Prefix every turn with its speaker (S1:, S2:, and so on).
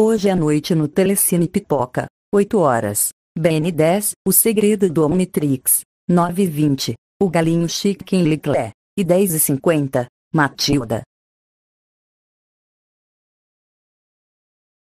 S1: Hoje à noite no Telecine Pipoca. 8 horas. BN10, O Segredo
S2: do Omnitrix. 9 h 20 O Galinho Chique em Leclerc. E 10 h 50 Matilda.